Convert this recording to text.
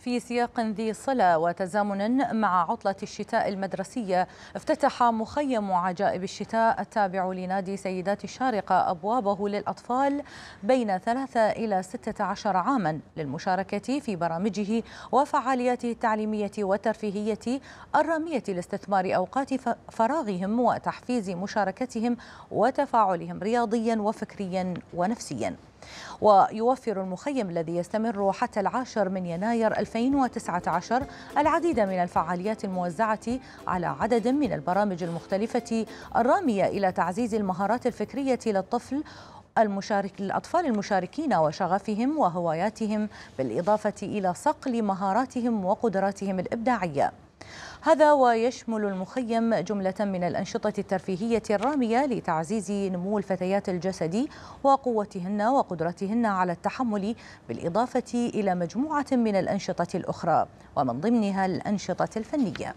في سياق ذي صلة وتزامنا مع عطلة الشتاء المدرسية افتتح مخيم عجائب الشتاء التابع لنادي سيدات الشارقة أبوابه للأطفال بين 3 إلى 16 عاما للمشاركة في برامجه وفعالياته التعليمية والترفيهية الرامية لاستثمار أوقات فراغهم وتحفيز مشاركتهم وتفاعلهم رياضيا وفكريا ونفسيا ويوفر المخيم الذي يستمر حتى العاشر من يناير 2019 العديد من الفعاليات الموزعة على عدد من البرامج المختلفة الرامية إلى تعزيز المهارات الفكرية للطفل المشارك الأطفال المشاركين وشغفهم وهواياتهم بالإضافة إلى صقل مهاراتهم وقدراتهم الإبداعية هذا ويشمل المخيم جملة من الأنشطة الترفيهية الرامية لتعزيز نمو الفتيات الجسدي وقوتهن وقدرتهن على التحمل بالإضافة إلى مجموعة من الأنشطة الأخرى ومن ضمنها الأنشطة الفنية